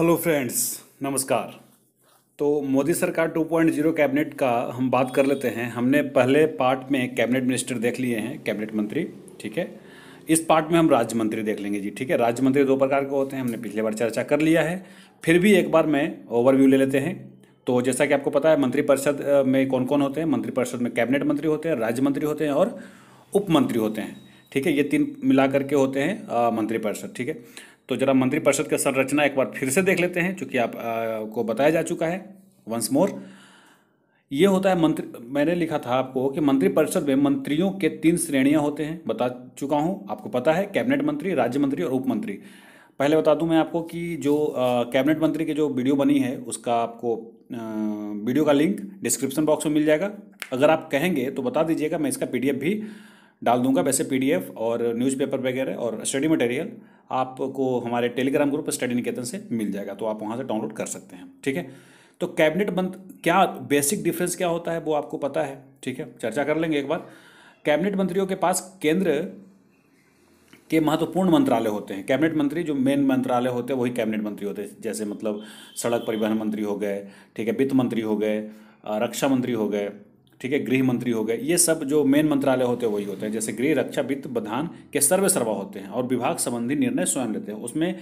hello friends नमस्कार तो मोदी सरकार 2.0 कैबिनेट का हम बात कर लेते हैं हमने पहले पार्ट में कैबिनेट मिनिस्टर देख लिए हैं कैबिनेट मंत्री ठीक है इस पार्ट में हम राज्य मंत्री देख लेंगे जी ठीक है राज्य मंत्री दो प्रकार के होते हैं हमने पिछले बार चर्चा कर लिया है फिर भी एक बार मैं ओवरव्यू ले लेते हैं तो जैसा कि आपको पता है मंत्रिपरिषद में कौन कौन होते हैं मंत्रिपरिषद में कैबिनेट मंत्री होते हैं राज्य मंत्री होते हैं और उप मंत्री होते हैं ठीक है ये तीन मिला करके होते हैं मंत्रिपरिषद ठीक है तो जरा मंत्रिपरिषद की संरचना एक बार फिर से देख लेते हैं चूँकि आप आ, को बताया जा चुका है वंस मोर ये होता है मंत्री मैंने लिखा था आपको कि मंत्रिपरिषद में मंत्रियों के तीन श्रेणियां होते हैं बता चुका हूं आपको पता है कैबिनेट मंत्री राज्य मंत्री और उप मंत्री पहले बता दूं मैं आपको कि जो कैबिनेट मंत्री की जो वीडियो बनी है उसका आपको आ, वीडियो का लिंक डिस्क्रिप्शन बॉक्स में मिल जाएगा अगर आप कहेंगे तो बता दीजिएगा मैं इसका पी भी डाल दूंगा वैसे पी और न्यूज़पेपर वगैरह और स्टडी मटेरियल आपको हमारे टेलीग्राम ग्रुप स्टडी निकेतन से मिल जाएगा तो आप वहाँ से डाउनलोड कर सकते हैं ठीक है तो कैबिनेट बंद क्या बेसिक डिफरेंस क्या होता है वो आपको पता है ठीक है चर्चा कर लेंगे एक बार कैबिनेट मंत्रियों के पास केंद्र के महत्वपूर्ण मंत्रालय होते हैं कैबिनेट मंत्री जो मेन मंत्रालय होते हैं वही कैबिनेट मंत्री होते हैं जैसे मतलब सड़क परिवहन मंत्री हो गए ठीक है वित्त मंत्री हो गए रक्षा मंत्री हो गए ठीक है गृह मंत्री हो गए ये सब जो मेन मंत्रालय होते हैं वही होते हैं जैसे गृह रक्षा वित्त बधान के सर्वे सर्वा होते हैं और विभाग संबंधी निर्णय स्वयं लेते हैं उसमें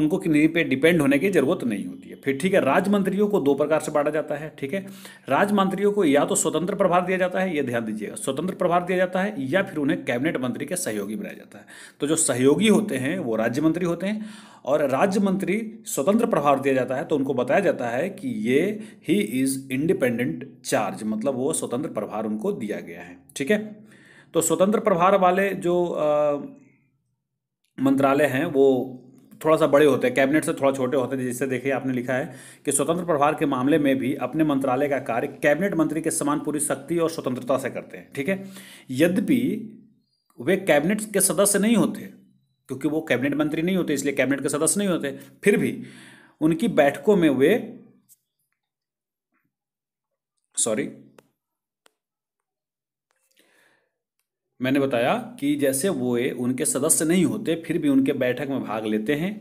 उनको किन्हीं पे डिपेंड होने की जरूरत नहीं होती है फिर ठीक है राज्य मंत्रियों को दो प्रकार से बांटा जाता है ठीक है राज्य मंत्रियों को या तो स्वतंत्र प्रभार दिया जाता है ये ध्यान दीजिएगा स्वतंत्र प्रभार दिया जाता है या फिर उन्हें कैबिनेट मंत्री के सहयोगी बनाया जाता है तो जो सहयोगी होते हैं वो राज्य मंत्री होते हैं और राज्य मंत्री स्वतंत्र प्रभार दिया जाता है तो उनको बताया जाता है कि ये ही इज़ इंडिपेंडेंट चार्ज मतलब वो स्वतंत्र प्रभार उनको दिया गया है ठीक है तो स्वतंत्र प्रभार वाले जो मंत्रालय हैं वो थोड़ा सा बड़े होते हैं कैबिनेट से थोड़ा छोटे होते हैं जिससे देखिए आपने लिखा है कि स्वतंत्र प्रभार के मामले में भी अपने मंत्रालय का कार्य कैबिनेट मंत्री के समान पूरी शक्ति और स्वतंत्रता से करते हैं ठीक है यद्यपि वे कैबिनेट के सदस्य नहीं होते क्योंकि वो कैबिनेट मंत्री नहीं होते इसलिए कैबिनेट के सदस्य नहीं होते फिर भी उनकी बैठकों में वे सॉरी मैंने बताया कि जैसे वो ए, उनके सदस्य नहीं होते फिर भी उनके बैठक में भाग लेते हैं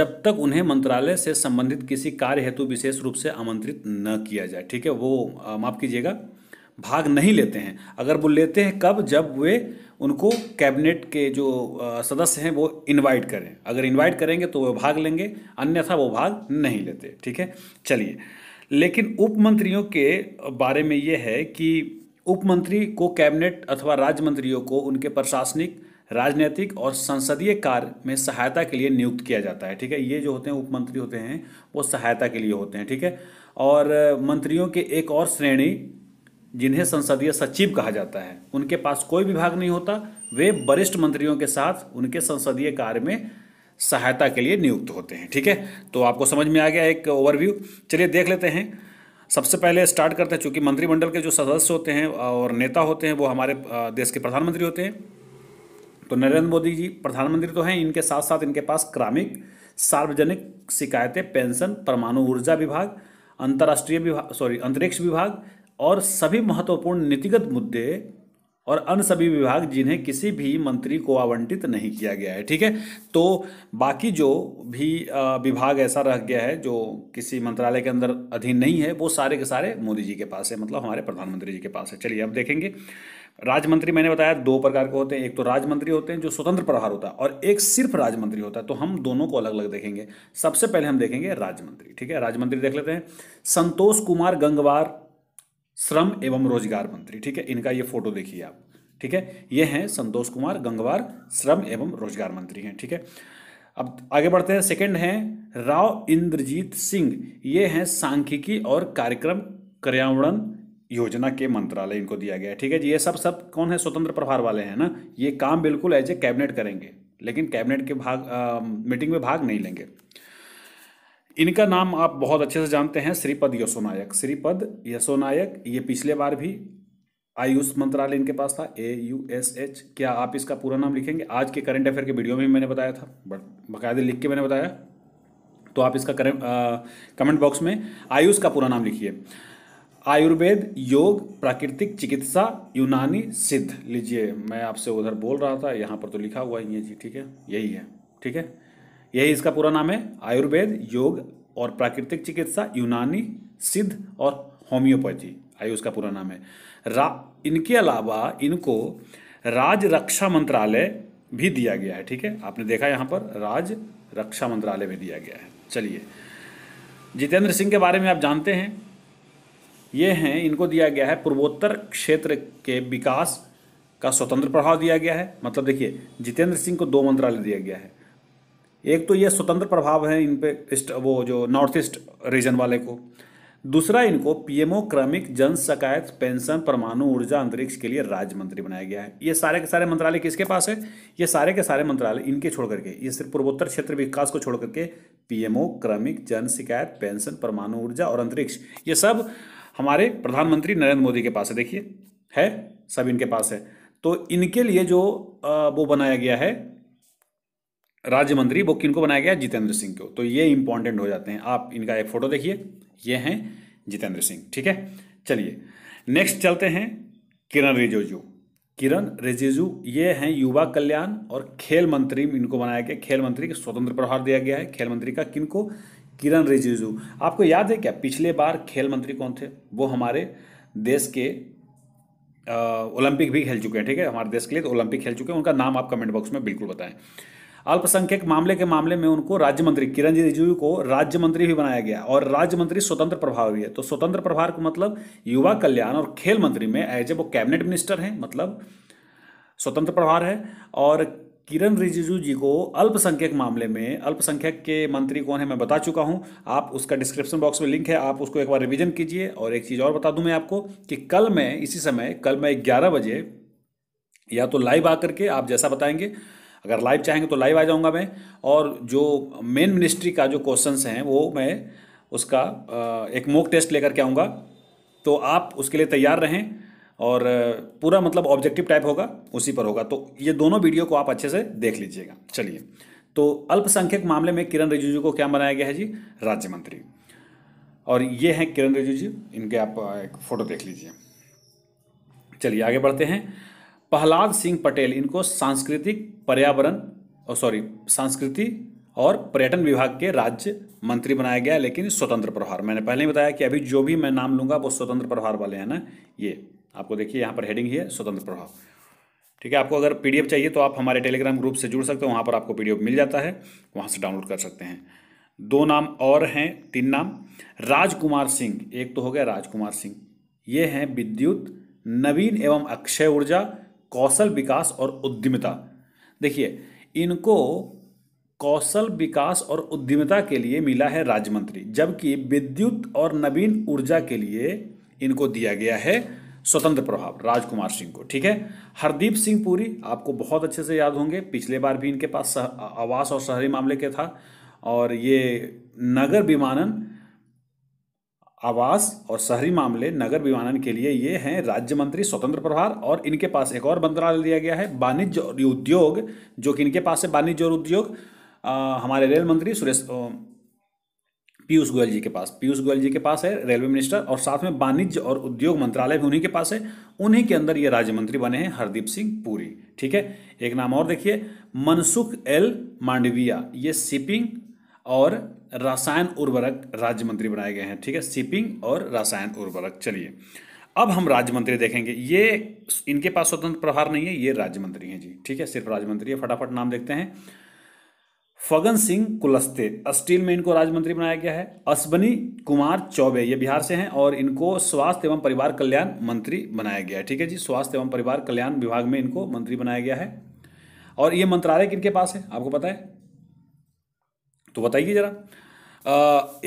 जब तक उन्हें मंत्रालय से संबंधित किसी कार्य हेतु विशेष रूप से आमंत्रित न किया जाए ठीक है वो माफ़ कीजिएगा भाग नहीं लेते हैं अगर वो लेते हैं कब जब वे उनको कैबिनेट के जो सदस्य हैं वो इनवाइट करें अगर इनवाइट करेंगे तो वो भाग लेंगे अन्यथा वो भाग नहीं लेते ठीक है चलिए लेकिन उपमंत्रियों के बारे में ये है कि उपमंत्री को कैबिनेट अथवा राज्य मंत्रियों को उनके प्रशासनिक राजनीतिक और संसदीय कार्य में सहायता के लिए नियुक्त किया जाता है ठीक है ये जो होते हैं उपमंत्री होते हैं वो सहायता के लिए होते हैं ठीक है और मंत्रियों के एक और श्रेणी जिन्हें संसदीय सचिव कहा जाता है उनके पास कोई विभाग नहीं होता वे वरिष्ठ मंत्रियों के साथ उनके संसदीय कार्य में सहायता के लिए नियुक्त होते हैं ठीक है तो आपको समझ में आ गया एक ओवरव्यू चलिए देख लेते हैं सबसे पहले स्टार्ट करते हैं चूंकि मंत्रिमंडल के जो सदस्य होते हैं और नेता होते हैं वो हमारे देश के प्रधानमंत्री होते हैं तो नरेंद्र मोदी जी प्रधानमंत्री तो हैं इनके साथ साथ इनके पास क्रामिक सार्वजनिक शिकायतें पेंशन परमाणु ऊर्जा विभाग अंतर्राष्ट्रीय विभाग सॉरी अंतरिक्ष विभाग और सभी महत्वपूर्ण नीतिगत मुद्दे और अन्य सभी विभाग जिन्हें किसी भी मंत्री को आवंटित नहीं किया गया है ठीक है तो बाकी जो भी विभाग ऐसा रह गया है जो किसी मंत्रालय के अंदर अधीन नहीं है वो सारे के सारे मोदी जी के पास है मतलब हमारे प्रधानमंत्री जी के पास है चलिए अब देखेंगे राजमंत्री मैंने बताया दो प्रकार के होते हैं एक तो राजमंत्री होते हैं जो स्वतंत्र प्रभार होता है और एक सिर्फ राजमंत्री होता है तो हम दोनों को अलग अलग देखेंगे सबसे पहले हम देखेंगे राज्यमंत्री ठीक है मंत्री देख लेते हैं संतोष कुमार गंगवार श्रम एवं रोजगार मंत्री ठीक है इनका ये फोटो देखिए आप ठीक है ये हैं संतोष कुमार गंगवार श्रम एवं रोजगार मंत्री हैं ठीक है अब आगे बढ़ते हैं सेकंड हैं राव इंद्रजीत सिंह ये हैं सांख्यिकी और कार्यक्रम क्रियान्वयन योजना के मंत्रालय इनको दिया गया है ठीक है जी ये सब सब कौन है स्वतंत्र प्रभार वाले हैं ना ये काम बिल्कुल एज ए कैबिनेट करेंगे लेकिन कैबिनेट के भाग आ, मीटिंग में भाग नहीं लेंगे इनका नाम आप बहुत अच्छे से जानते हैं श्रीपद यशो नायक श्रीपद यशो नायक ये पिछले बार भी आयुष मंत्रालय इनके पास था ए यू एस एच क्या आप इसका पूरा नाम लिखेंगे आज के करंट अफेयर के वीडियो में मैंने बताया था बट बाकायदे लिख के मैंने बताया तो आप इसका करें कमेंट बॉक्स में आयुष का पूरा नाम लिखिए आयुर्वेद योग प्राकृतिक चिकित्सा यूनानी सिद्ध लीजिए मैं आपसे उधर बोल रहा था यहाँ पर तो लिखा हुआ ही है जी ठीक है यही है ठीक है यही इसका पूरा नाम है आयुर्वेद योग और प्राकृतिक चिकित्सा यूनानी सिद्ध और होम्योपैथी आयुष का पूरा नाम है रा इनके अलावा इनको राज रक्षा मंत्रालय भी दिया गया है ठीक है आपने देखा यहाँ पर राज रक्षा मंत्रालय में दिया गया है चलिए जितेंद्र सिंह के बारे में आप जानते हैं ये हैं इनको दिया गया है पूर्वोत्तर क्षेत्र के विकास का स्वतंत्र प्रभाव दिया गया है मतलब देखिए जितेंद्र सिंह को दो मंत्रालय दिया गया है एक तो ये स्वतंत्र प्रभाव है इन पे ईस्ट वो जो नॉर्थ ईस्ट रीजन वाले को दूसरा इनको पीएमओ क्रमिक जन शिकायत पेंशन परमाणु ऊर्जा अंतरिक्ष के लिए राज्य मंत्री बनाया गया है ये सारे के सारे मंत्रालय किसके पास है ये सारे के सारे मंत्रालय इनके छोड़ करके ये सिर्फ पूर्वोत्तर क्षेत्र विकास को छोड़ करके पीएमओ क्रमिक जन शिकायत पेंशन परमाणु ऊर्जा और अंतरिक्ष ये सब हमारे प्रधानमंत्री नरेंद्र मोदी के पास है देखिए है सब इनके पास है तो इनके लिए जो वो बनाया गया है राज्य मंत्री वो किनको बनाया गया जितेंद्र सिंह को तो ये इंपॉर्टेंट हो जाते हैं आप इनका एक फोटो देखिए ये हैं जितेंद्र सिंह ठीक है चलिए नेक्स्ट चलते हैं किरण रिजिजू किरण रिजिजू ये हैं युवा कल्याण और खेल मंत्री इनको बनाया गया खेल मंत्री के स्वतंत्र प्रभार दिया गया है खेल मंत्री का किनको किरण रिजिजू आपको याद है क्या पिछले बार खेल मंत्री कौन थे वो हमारे देश के ओलंपिक भी खेल चुके हैं ठीक है हमारे देश के लिए तो ओलंपिक खेल चुके हैं उनका नाम आप कमेंट बॉक्स में बिल्कुल बताएं अल्पसंख्यक मामले के मामले में उनको राज्य मंत्री किरण रिजिजू को राज्य मंत्री भी बनाया गया और राज्य मंत्री स्वतंत्र प्रभार भी है तो स्वतंत्र प्रभार का मतलब युवा कल्याण और खेल मंत्री में एज ए वो कैबिनेट मिनिस्टर हैं मतलब स्वतंत्र प्रभार है और किरण रिजिजू जी को अल्पसंख्यक मामले में अल्पसंख्यक के मंत्री कौन है मैं बता चुका हूं आप उसका डिस्क्रिप्शन बॉक्स में लिंक है आप उसको एक बार रिविजन कीजिए और एक चीज़ और बता दूँ मैं आपको कि कल मैं इसी समय कल मैं ग्यारह बजे या तो लाइव आकर के आप जैसा बताएंगे अगर लाइव चाहेंगे तो लाइव आ जाऊँगा मैं और जो मेन मिनिस्ट्री का जो क्वेश्चन हैं वो मैं उसका एक मोक टेस्ट लेकर के आऊँगा तो आप उसके लिए तैयार रहें और पूरा मतलब ऑब्जेक्टिव टाइप होगा उसी पर होगा तो ये दोनों वीडियो को आप अच्छे से देख लीजिएगा चलिए तो अल्पसंख्यक मामले में किरण रिजिजू को क्या बनाया गया है जी राज्य मंत्री और ये हैं किरण रिजिजू इनके आप एक फ़ोटो देख लीजिए चलिए आगे बढ़ते हैं प्रहलाद सिंह पटेल इनको सांस्कृतिक पर्यावरण और सॉरी सांस्कृति और पर्यटन विभाग के राज्य मंत्री बनाया गया लेकिन स्वतंत्र प्रभार मैंने पहले ही बताया कि अभी जो भी मैं नाम लूंगा वो स्वतंत्र प्रभार वाले हैं ना ये आपको देखिए यहाँ पर हेडिंग ही है स्वतंत्र प्रभाव ठीक है आपको अगर पी चाहिए तो आप हमारे टेलीग्राम ग्रुप से जुड़ सकते हो वहाँ पर आपको पी मिल जाता है वहाँ से डाउनलोड कर सकते हैं दो नाम और हैं तीन नाम राजकुमार सिंह एक तो हो गया राजकुमार सिंह ये हैं विद्युत नवीन एवं अक्षय ऊर्जा कौशल विकास और उद्यमिता देखिए इनको कौशल विकास और उद्यमिता के लिए मिला है राज्य मंत्री जबकि विद्युत और नवीन ऊर्जा के लिए इनको दिया गया है स्वतंत्र प्रभाव राजकुमार सिंह को ठीक है हरदीप सिंह पुरी आपको बहुत अच्छे से याद होंगे पिछले बार भी इनके पास आवास और शहरी मामले के था और ये नगर विमानन आवास और शहरी मामले नगर विमानन के लिए ये हैं राज्य मंत्री स्वतंत्र प्रभार और इनके पास एक और मंत्रालय दिया गया है वाणिज्य और उद्योग जो कि इनके पास है वाणिज्य और उद्योग हमारे रेल मंत्री सुरेश पीयूष गोयल जी के पास पीयूष गोयल जी के पास है रेलवे मिनिस्टर और साथ में वाणिज्य और उद्योग मंत्रालय भी उन्हीं के पास है उन्हीं के अंदर ये राज्य मंत्री बने हैं हरदीप सिंह पुरी ठीक है एक नाम और देखिए मनसुख एल मांडविया ये शिपिंग और रसायन उर्वरक राज्य मंत्री बनाए गए हैं ठीक है शिपिंग और रसायन उर्वरक चलिए अब हम राज्य मंत्री देखेंगे ये इनके पास स्वतंत्र प्रभार नहीं है ये राज्य मंत्री हैं जी ठीक है सिर्फ राज्य मंत्री है फटाफट नाम देखते हैं फगन सिंह कुलस्ते स्टील में इनको राज्य मंत्री बनाया गया है अश्वनी कुमार चौबे ये बिहार से हैं और इनको स्वास्थ्य एवं परिवार कल्याण मंत्री बनाया गया है ठीक है जी स्वास्थ्य एवं परिवार कल्याण विभाग में इनको मंत्री बनाया गया है और ये मंत्रालय किनके पास है आपको पता है तो बताइए ज़रा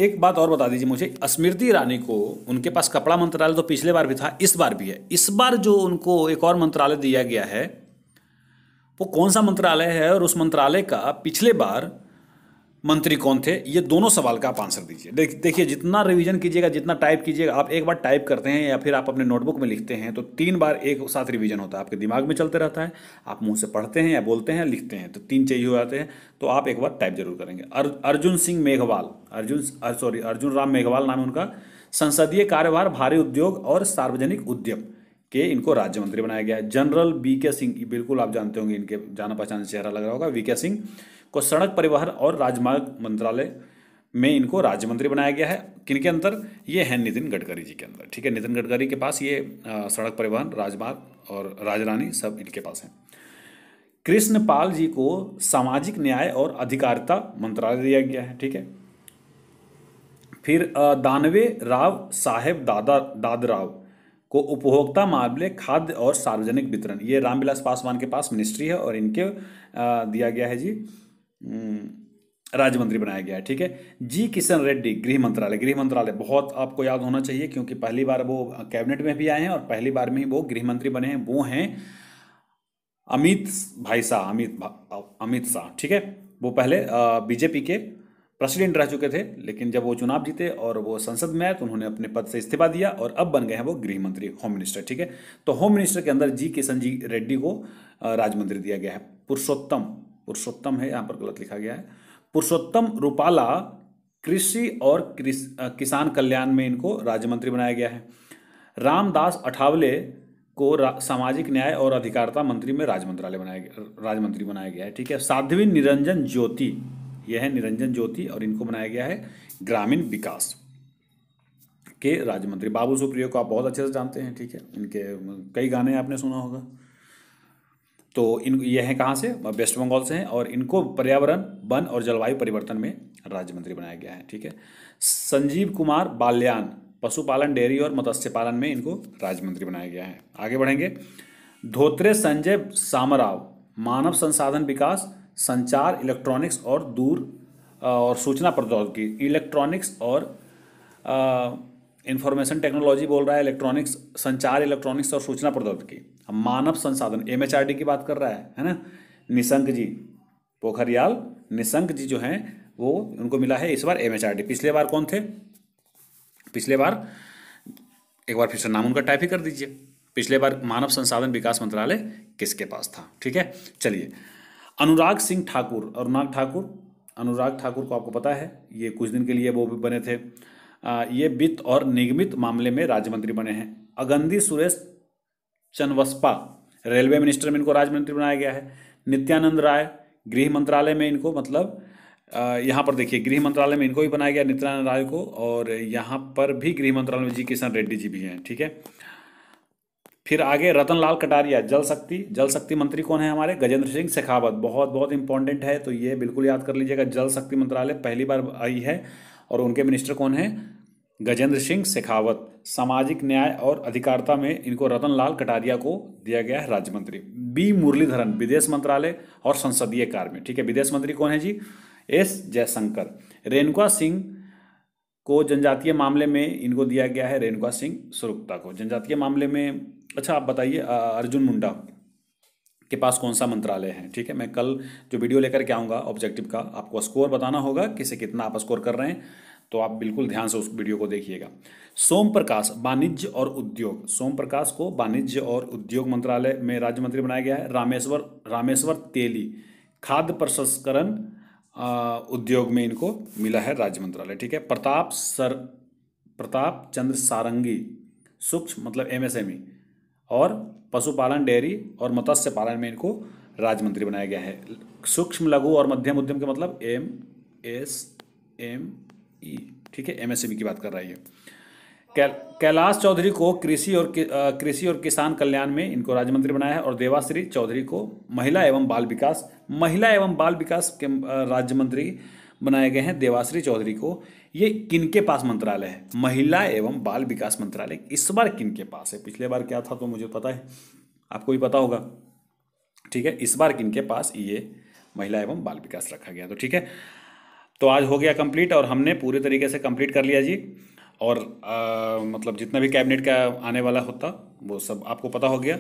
एक बात और बता दीजिए मुझे स्मृति ईरानी को उनके पास कपड़ा मंत्रालय तो पिछले बार भी था इस बार भी है इस बार जो उनको एक और मंत्रालय दिया गया है वो कौन सा मंत्रालय है और उस मंत्रालय का पिछले बार मंत्री कौन थे ये दोनों सवाल का आप आंसर दीजिए देखिए जितना रिवीजन कीजिएगा जितना टाइप कीजिएगा आप एक बार टाइप करते हैं या फिर आप अपने नोटबुक में लिखते हैं तो तीन बार एक साथ रिवीजन होता है आपके दिमाग में चलते रहता है आप मुंह से पढ़ते हैं या बोलते हैं लिखते हैं तो तीन चाहिए हो जाते हैं तो आप एक बार टाइप जरूर करेंगे अर, अर्जुन सिंह मेघवाल अर्जुन सॉरी अर्जुन राम मेघवाल नाम है उनका संसदीय कार्यभार भारी उद्योग और सार्वजनिक उद्यम के इनको राज्य मंत्री बनाया गया है जनरल बी के सिंह बिल्कुल आप जानते होंगे इनके जाना पहचान चेहरा लग रहा होगा वी के सिंह को सड़क परिवहन और राजमार्ग मंत्रालय में इनको राज्य मंत्री बनाया गया है किन के अंदर ये है नितिन गडकरी जी के अंदर ठीक है नितिन गडकरी के पास ये सड़क परिवहन राजमार्ग और राजरानी सब इनके पास हैं पाल जी को सामाजिक न्याय और अधिकारिता मंत्रालय दिया गया है ठीक है फिर दानवे राव साहेब दादा दादराव को उपभोक्ता मामले खाद्य और सार्वजनिक वितरण ये रामविलास पासवान के पास मिनिस्ट्री है और इनके दिया गया है जी राज्य मंत्री बनाया गया है ठीक है जी किशन रेड्डी गृह मंत्रालय गृह मंत्रालय बहुत आपको याद होना चाहिए क्योंकि पहली बार वो कैबिनेट में भी आए हैं और पहली बार में ही वो गृह मंत्री बने हैं वो हैं अमित भाई शाह अमित अमित शाह ठीक है वो पहले बीजेपी के प्रेसिडेंट रह चुके थे लेकिन जब वो चुनाव जीते और वो संसद में आए तो उन्होंने अपने पद से इस्तीफा दिया और अब बन गए हैं वो गृह मंत्री होम मिनिस्टर ठीक है तो होम मिनिस्टर के अंदर जी किशन जी रेड्डी को राज्य मंत्री दिया गया है पुरुषोत्तम पुरुषोत्तम है यहाँ पर गलत लिखा गया है पुरुषोत्तम रूपाला कृषि और क्रिस, किसान कल्याण में इनको राज्य मंत्री बनाया गया है रामदास अठावले को सामाजिक न्याय और अधिकारिता मंत्री में राज्य मंत्रालय बनाया गया राज्य मंत्री बनाया गया है ठीक है साध्वी निरंजन ज्योति यह है निरंजन ज्योति और इनको बनाया गया है ग्रामीण विकास के राज्य मंत्री बाबू सुप्रियो को आप बहुत अच्छे से जानते हैं ठीक है इनके कई गाने आपने सुना होगा तो इन ये हैं कहाँ से वेस्ट बंगाल से हैं और इनको पर्यावरण वन और जलवायु परिवर्तन में राज्य मंत्री बनाया गया है ठीक है संजीव कुमार बाल्यान पशुपालन डेयरी और मत्स्य पालन में इनको राज्य मंत्री बनाया गया है आगे बढ़ेंगे धोत्रे संजय सामराव मानव संसाधन विकास संचार इलेक्ट्रॉनिक्स और दूर और सूचना प्रौद्योगिकी इलेक्ट्रॉनिक्स और इंफॉर्मेशन टेक्नोलॉजी बोल रहा है इलेक्ट्रॉनिक्स संचार इलेक्ट्रॉनिक्स और सूचना प्रौद्योगिकी मानव संसाधन एम की बात कर रहा है है ना निशंक जी पोखरियाल निशंक जी जो हैं वो उनको मिला है इस बार एम पिछले बार कौन थे पिछले बार एक बार फिर से नाम उनका टाइप ही कर दीजिए पिछले बार मानव संसाधन विकास मंत्रालय किसके पास था ठीक है चलिए अनुराग सिंह ठाकुर अनुराग ठाकुर अनुराग ठाकुर को आपको पता है ये कुछ दिन के लिए वो भी बने थे आ, ये वित्त और निगमित मामले में राज्य मंत्री बने हैं अगंदी सुरेश चनवस्पा रेलवे मिनिस्टर में इनको राज्य मंत्री बनाया गया है नित्यानंद राय गृह मंत्रालय में इनको मतलब यहाँ पर देखिए गृह मंत्रालय में इनको भी बनाया गया नित्यानंद राय को और यहाँ पर भी गृह मंत्रालय में जी किशन रेड्डी जी भी हैं ठीक है फिर आगे रतन लाल कटारिया जल शक्ति जल शक्ति मंत्री कौन है हमारे गजेंद्र सिंह शेखावत बहुत बहुत इंपॉर्टेंट है तो ये बिल्कुल याद कर लीजिएगा जल शक्ति मंत्रालय पहली बार आई है और उनके मिनिस्टर कौन है गजेंद्र सिंह शेखावत सामाजिक न्याय और अधिकारिता में इनको रतन लाल कटारिया को दिया गया है राज्य मंत्री बी मुरलीधरन विदेश मंत्रालय और संसदीय कार्य में ठीक है विदेश मंत्री कौन है जी एस जयशंकर रेणुका सिंह को जनजातीय मामले में इनको दिया गया है रेणुका सिंह सुरुक्ता को जनजातीय मामले में अच्छा आप बताइए अर्जुन मुंडा के पास कौन सा मंत्रालय है ठीक है मैं कल जो वीडियो लेकर के आऊँगा ऑब्जेक्टिव का आपको स्कोर बताना होगा किसे कितना आप स्कोर कर रहे हैं तो आप बिल्कुल ध्यान से उस वीडियो को देखिएगा सोम प्रकाश वाणिज्य और उद्योग सोम प्रकाश को वाणिज्य और उद्योग मंत्रालय में राज्य मंत्री बनाया गया है रामेश्वर रामेश्वर तेली खाद्य प्रसंस्करण उद्योग में इनको मिला है राज्य मंत्रालय ठीक है प्रताप सर प्रताप चंद्र सारंगी सूक्ष्म मतलब एमएसएमई और पशुपालन डेयरी और मत्स्य पालन में इनको राज्य मंत्री बनाया गया है सूक्ष्म लघु और मध्यम उद्यम के मतलब एम एस एम ई ठीक है एमएसएमई e की बात कर रही है कैल कैलाश चौधरी को कृषि और कृषि और किसान कल्याण में इनको राज्य मंत्री बनाया है और देवाश्री चौधरी को महिला एवं बाल विकास महिला एवं बाल विकास के राज्य मंत्री बनाए गए हैं देवाश्री चौधरी को ये किन के पास मंत्रालय है महिला एवं बाल विकास मंत्रालय इस बार किनके पास है पिछले बार क्या था तो मुझे पता है आपको भी पता होगा ठीक है इस बार किन के पास ये महिला एवं बाल विकास रखा गया तो ठीक है तो आज हो गया कंप्लीट और हमने पूरे तरीके से कंप्लीट कर लिया जी और आ, मतलब जितना भी कैबिनेट का आने वाला होता वो सब आपको पता हो गया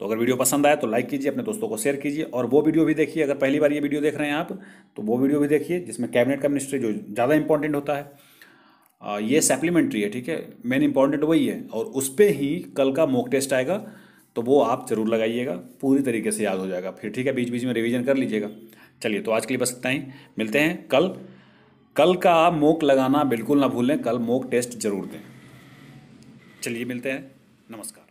तो अगर वीडियो पसंद आए तो लाइक कीजिए अपने दोस्तों को शेयर कीजिए और वो वीडियो भी देखिए अगर पहली बार ये वीडियो देख रहे हैं आप तो वो वीडियो भी देखिए जिसमें कैबिनेट का मिनिस्ट्री जो ज़्यादा इंपॉर्टेंट होता है ये सप्लीमेंट्री है ठीक है मेन इंपॉर्टेंट वही है और उस पर ही कल का मॉक टेस्ट आएगा तो वो आप ज़रूर लगाइएगा पूरी तरीके से याद हो जाएगा फिर ठीक है बीच बीच में रिविजन कर लीजिएगा चलिए तो आज के लिए बस इतना ही मिलते हैं कल कल का आप मोक लगाना बिल्कुल ना भूलें कल मोक टेस्ट जरूर दें चलिए मिलते हैं नमस्कार